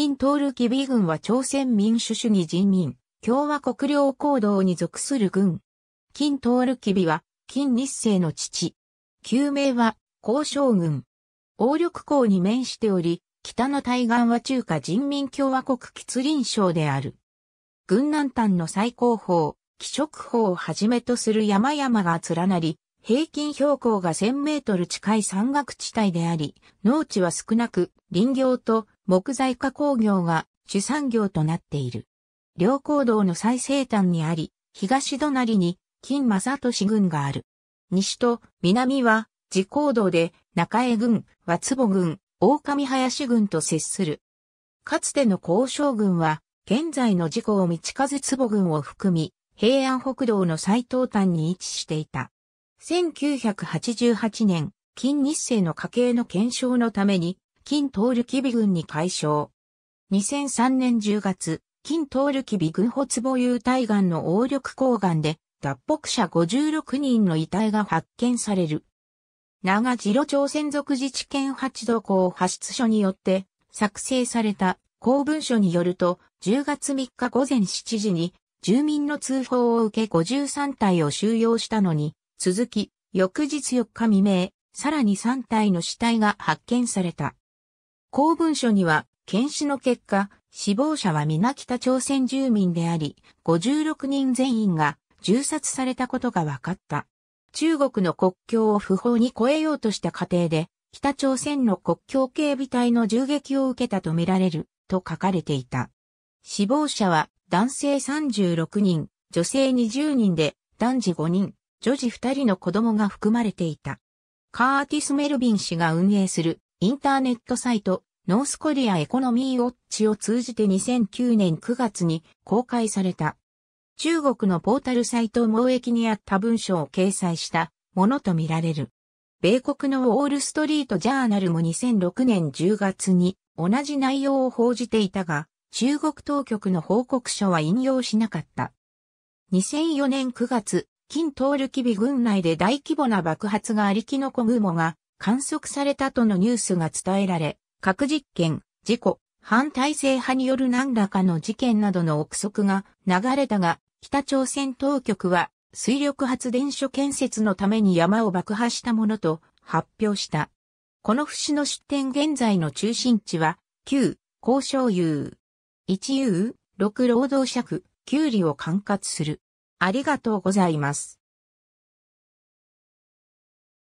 金トールキビ軍は朝鮮民主主義人民共和国領行動に属する軍。金トールキビは金日成の父。旧名は交渉軍。王力港に面しており、北の対岸は中華人民共和国吉林省である。軍南端の最高峰、気色峰をはじめとする山々が連なり、平均標高が1000メートル近い山岳地帯であり、農地は少なく、林業と木材加工業が主産業となっている。両行動の最西端にあり、東隣に金正俊郡がある。西と南は自行動で中江郡、和坪郡、大上林郡と接する。かつての交渉郡は、現在の自公道風坪郡を含み、平安北道の最東端に位置していた。1988年、金日成の家計の検証のために、金通る機微軍に解消。2003年10月、金通る機微軍発母有体岸の応緑抗岩で、脱北者56人の遺体が発見される。長次郎朝鮮族自治県八度港発出所によって作成された公文書によると、10月3日午前7時に住民の通報を受け53体を収容したのに、続き、翌日4日未明、さらに3体の死体が発見された。公文書には、検視の結果、死亡者は皆北朝鮮住民であり、56人全員が銃殺されたことが分かった。中国の国境を不法に越えようとした過程で、北朝鮮の国境警備隊の銃撃を受けたとみられる、と書かれていた。死亡者は男性36人、女性20人で、男児5人、女児二人の子供が含まれていた。カーティス・メルビン氏が運営するインターネットサイトノースコリアエコノミーウォッチを通じて2009年9月に公開された。中国のポータルサイト貿易にあった文章を掲載したものとみられる。米国のウォールストリートジャーナルも2006年10月に同じ内容を報じていたが、中国当局の報告書は引用しなかった。2004年9月、近通ルキビ郡内で大規模な爆発がありキノコ雲が観測されたとのニュースが伝えられ、核実験、事故、反体制派による何らかの事件などの憶測が流れたが、北朝鮮当局は水力発電所建設のために山を爆破したものと発表した。この節の出展現在の中心地は、旧、交渉遊。一遊、六労働者区、九里を管轄する。ありがとうございます。